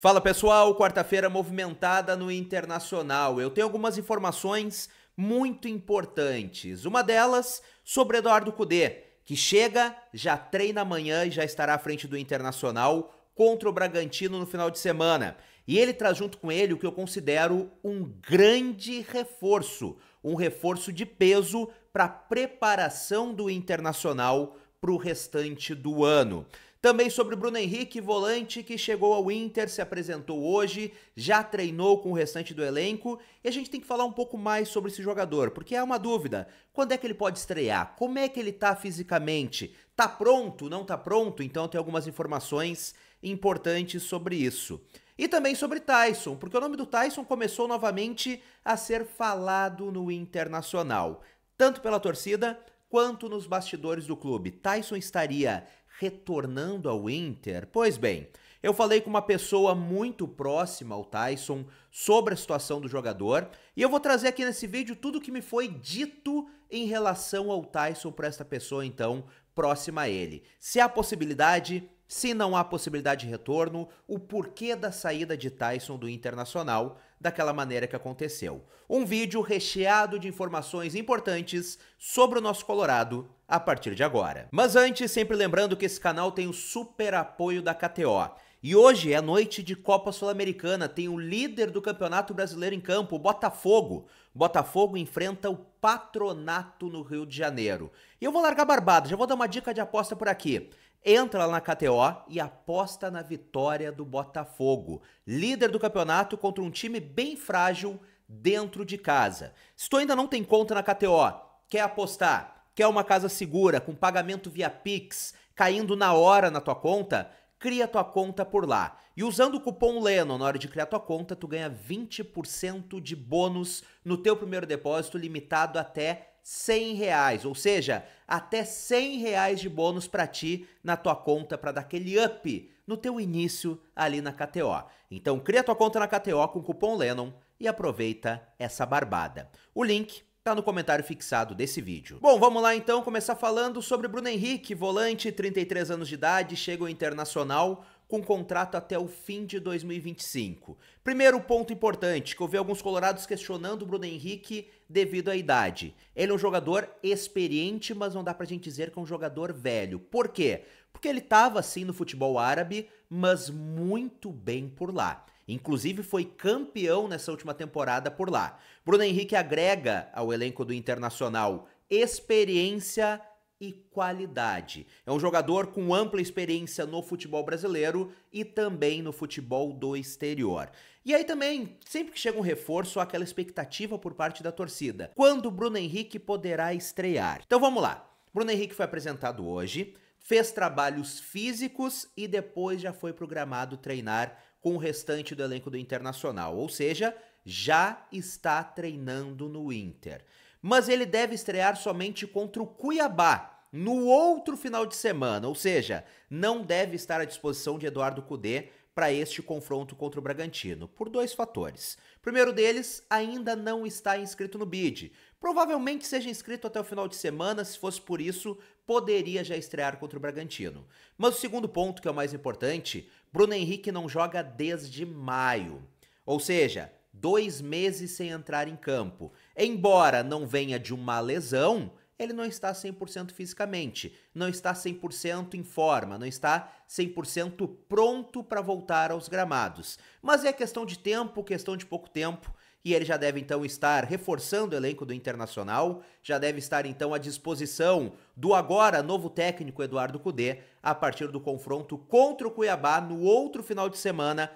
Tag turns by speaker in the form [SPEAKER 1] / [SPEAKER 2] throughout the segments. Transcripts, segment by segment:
[SPEAKER 1] Fala pessoal, quarta-feira movimentada no internacional. Eu tenho algumas informações muito importantes. Uma delas sobre Eduardo Cudê, que chega, já treina amanhã e já estará à frente do internacional contra o Bragantino no final de semana. E ele traz junto com ele o que eu considero um grande reforço, um reforço de peso para a preparação do internacional para o restante do ano. Também sobre o Bruno Henrique, volante que chegou ao Inter, se apresentou hoje, já treinou com o restante do elenco, e a gente tem que falar um pouco mais sobre esse jogador, porque é uma dúvida. Quando é que ele pode estrear? Como é que ele tá fisicamente? Tá pronto? Não tá pronto? Então tem algumas informações importantes sobre isso. E também sobre Tyson, porque o nome do Tyson começou novamente a ser falado no Internacional, tanto pela torcida quanto nos bastidores do clube. Tyson estaria retornando ao Inter? Pois bem, eu falei com uma pessoa muito próxima ao Tyson sobre a situação do jogador e eu vou trazer aqui nesse vídeo tudo que me foi dito em relação ao Tyson para esta pessoa então próxima a ele. Se há possibilidade, se não há possibilidade de retorno, o porquê da saída de Tyson do Internacional daquela maneira que aconteceu. Um vídeo recheado de informações importantes sobre o nosso Colorado a partir de agora. Mas antes, sempre lembrando que esse canal tem o super apoio da KTO. E hoje é noite de Copa Sul-Americana, tem o líder do Campeonato Brasileiro em campo, o Botafogo. Botafogo enfrenta o Patronato no Rio de Janeiro. E eu vou largar barbado, já vou dar uma dica de aposta por aqui. Entra lá na KTO e aposta na vitória do Botafogo, líder do campeonato contra um time bem frágil dentro de casa. Se tu ainda não tem conta na KTO, quer apostar, quer uma casa segura com pagamento via Pix, caindo na hora na tua conta, cria tua conta por lá. E usando o cupom LENO na hora de criar tua conta, tu ganha 20% de bônus no teu primeiro depósito, limitado até 100 reais, ou seja, até 100 reais de bônus para ti na tua conta para dar aquele up no teu início ali na KTO. Então cria tua conta na KTO com o cupom LENON e aproveita essa barbada. O link tá no comentário fixado desse vídeo. Bom, vamos lá então começar falando sobre Bruno Henrique, volante, 33 anos de idade, chega ao Internacional com contrato até o fim de 2025. Primeiro ponto importante, que eu vi alguns colorados questionando o Bruno Henrique devido à idade. Ele é um jogador experiente, mas não dá pra gente dizer que é um jogador velho. Por quê? Porque ele tava assim no futebol árabe, mas muito bem por lá. Inclusive foi campeão nessa última temporada por lá. Bruno Henrique agrega ao elenco do Internacional experiência e qualidade. É um jogador com ampla experiência no futebol brasileiro e também no futebol do exterior. E aí também, sempre que chega um reforço, há aquela expectativa por parte da torcida. Quando Bruno Henrique poderá estrear? Então vamos lá. Bruno Henrique foi apresentado hoje, fez trabalhos físicos e depois já foi programado treinar com o restante do elenco do Internacional, ou seja, já está treinando no Inter. Mas ele deve estrear somente contra o Cuiabá no outro final de semana, ou seja, não deve estar à disposição de Eduardo Cudê para este confronto contra o Bragantino, por dois fatores. primeiro deles, ainda não está inscrito no BID. Provavelmente seja inscrito até o final de semana, se fosse por isso, poderia já estrear contra o Bragantino. Mas o segundo ponto, que é o mais importante, Bruno Henrique não joga desde maio. Ou seja, dois meses sem entrar em campo. Embora não venha de uma lesão, ele não está 100% fisicamente, não está 100% em forma, não está 100% pronto para voltar aos gramados. Mas é questão de tempo, questão de pouco tempo e ele já deve então estar reforçando o elenco do Internacional, já deve estar então à disposição do agora novo técnico Eduardo Cudê a partir do confronto contra o Cuiabá no outro final de semana,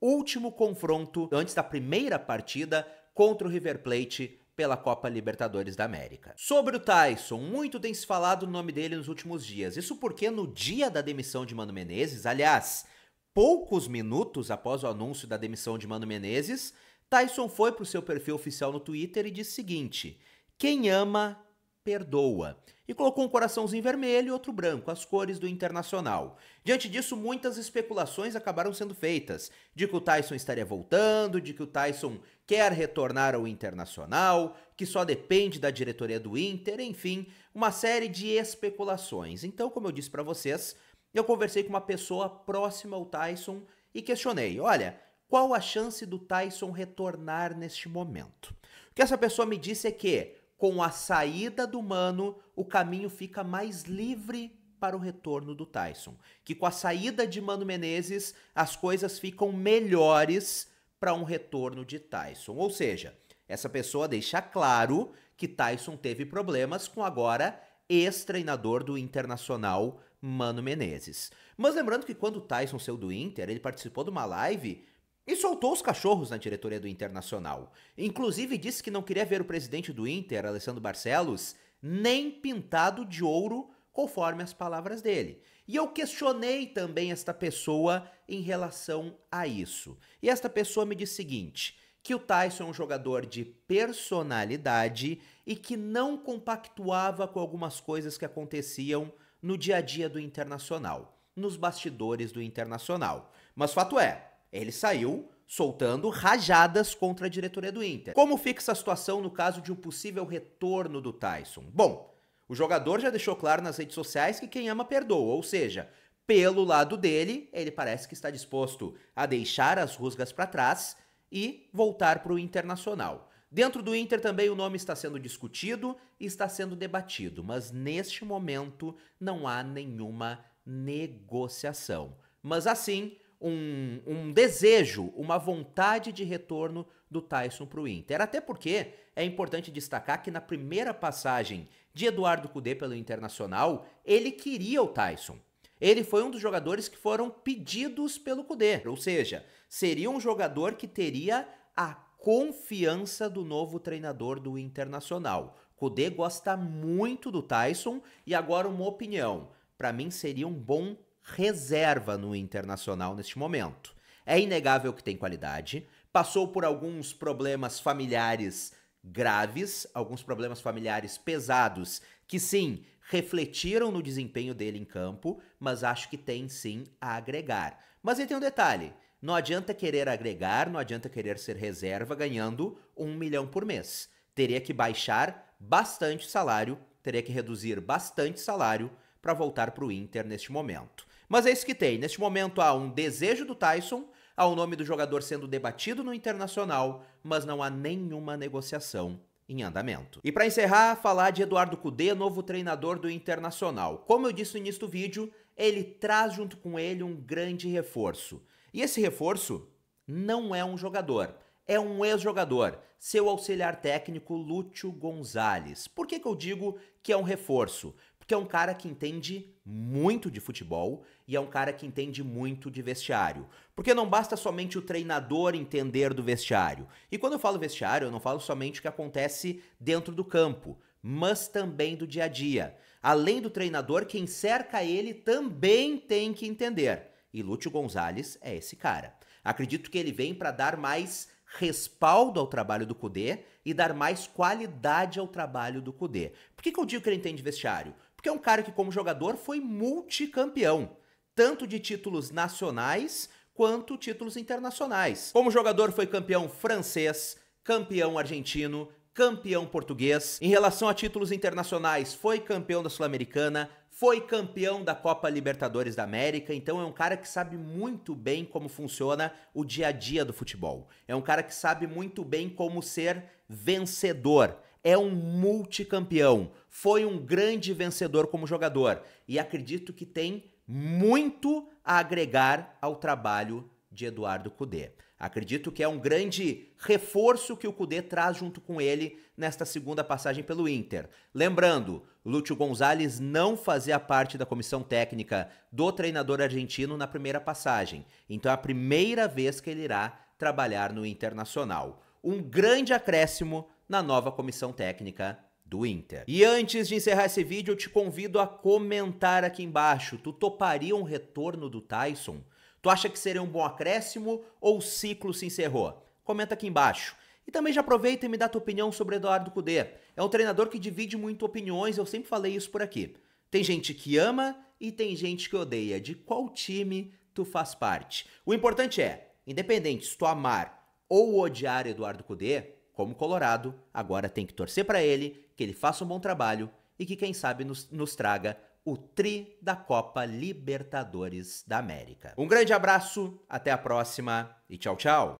[SPEAKER 1] último confronto antes da primeira partida contra o River Plate pela Copa Libertadores da América. Sobre o Tyson, muito tem se falado o no nome dele nos últimos dias. Isso porque no dia da demissão de Mano Menezes, aliás, poucos minutos após o anúncio da demissão de Mano Menezes, Tyson foi para o seu perfil oficial no Twitter e disse o seguinte: quem ama, perdoa. E colocou um coraçãozinho vermelho e outro branco, as cores do Internacional. Diante disso, muitas especulações acabaram sendo feitas: de que o Tyson estaria voltando, de que o Tyson quer retornar ao Internacional, que só depende da diretoria do Inter, enfim, uma série de especulações. Então, como eu disse para vocês, eu conversei com uma pessoa próxima ao Tyson e questionei: olha qual a chance do Tyson retornar neste momento? O que essa pessoa me disse é que, com a saída do Mano, o caminho fica mais livre para o retorno do Tyson. Que com a saída de Mano Menezes, as coisas ficam melhores para um retorno de Tyson. Ou seja, essa pessoa deixa claro que Tyson teve problemas com agora ex-treinador do Internacional, Mano Menezes. Mas lembrando que quando o Tyson saiu do Inter, ele participou de uma live e soltou os cachorros na diretoria do Internacional. Inclusive disse que não queria ver o presidente do Inter, Alessandro Barcelos, nem pintado de ouro, conforme as palavras dele. E eu questionei também esta pessoa em relação a isso. E esta pessoa me disse o seguinte: que o Tyson é um jogador de personalidade e que não compactuava com algumas coisas que aconteciam no dia a dia do Internacional, nos bastidores do Internacional. Mas fato é, ele saiu soltando rajadas contra a diretoria do Inter. Como fica essa situação no caso de um possível retorno do Tyson? Bom, o jogador já deixou claro nas redes sociais que quem ama perdoa, ou seja, pelo lado dele, ele parece que está disposto a deixar as rusgas para trás e voltar para o Internacional. Dentro do Inter também o nome está sendo discutido e está sendo debatido, mas neste momento não há nenhuma negociação. Mas assim, um, um desejo, uma vontade de retorno do Tyson para o Inter. Até porque é importante destacar que na primeira passagem de Eduardo Cudê pelo Internacional, ele queria o Tyson. Ele foi um dos jogadores que foram pedidos pelo Cudê, ou seja, seria um jogador que teria a confiança do novo treinador do Internacional. Cudê gosta muito do Tyson e agora uma opinião. Para mim seria um bom reserva no Internacional neste momento. É inegável que tem qualidade, passou por alguns problemas familiares graves, alguns problemas familiares pesados, que sim, refletiram no desempenho dele em campo, mas acho que tem sim a agregar. Mas aí tem um detalhe: não adianta querer agregar, não adianta querer ser reserva ganhando um milhão por mês. Teria que baixar bastante salário, teria que reduzir bastante salário para voltar para o Inter neste momento. Mas é isso que tem. Neste momento há um desejo do Tyson, há o nome do jogador sendo debatido no internacional, mas não há nenhuma negociação em andamento. E para encerrar, falar de Eduardo Cudê, novo treinador do Internacional. Como eu disse no início do vídeo, ele traz junto com ele um grande reforço. E esse reforço não é um jogador, é um ex-jogador, seu auxiliar técnico Lúcio Gonzalez. Por que, que eu digo que é um reforço? Porque é um cara que entende muito de futebol e é um cara que entende muito de vestiário. Porque não basta somente o treinador entender do vestiário. E quando eu falo vestiário, eu não falo somente o que acontece dentro do campo, mas também do dia a dia. Além do treinador, quem cerca ele também tem que entender. E Lúcio Gonzalez é esse cara. Acredito que ele vem para dar mais respaldo ao trabalho do Cudê e dar mais qualidade ao trabalho do Cudê. Por que, que eu digo que ele entende vestiário? Porque é um cara que, como jogador, foi multicampeão, tanto de títulos nacionais quanto títulos internacionais. Como jogador, foi campeão francês, campeão argentino, campeão português. Em relação a títulos internacionais, foi campeão da Sul-Americana, foi campeão da Copa Libertadores da América, então é um cara que sabe muito bem como funciona o dia a dia do futebol. É um cara que sabe muito bem como ser vencedor é um multicampeão, foi um grande vencedor como jogador e acredito que tem muito a agregar ao trabalho de Eduardo Cudê. Acredito que é um grande reforço que o Cudê traz junto com ele nesta segunda passagem pelo Inter. Lembrando, Lúcio Gonzalez não fazia parte da comissão técnica do treinador argentino na primeira passagem, então é a primeira vez que ele irá trabalhar no Internacional. Um grande acréscimo na nova comissão técnica do Inter. E antes de encerrar esse vídeo, eu te convido a comentar aqui embaixo. Tu toparia um retorno do Tyson? Tu acha que seria um bom acréscimo ou o ciclo se encerrou? Comenta aqui embaixo. E também já aproveita e me dá tua opinião sobre Eduardo Cudê. É um treinador que divide muito opiniões, eu sempre falei isso por aqui. Tem gente que ama e tem gente que odeia. De qual time tu faz parte? O importante é, independente se tu amar ou odiar Eduardo Cudê, como Colorado, agora tem que torcer para ele, que ele faça um bom trabalho e que, quem sabe, nos, nos traga o tri da Copa Libertadores da América. Um grande abraço, até a próxima e tchau, tchau!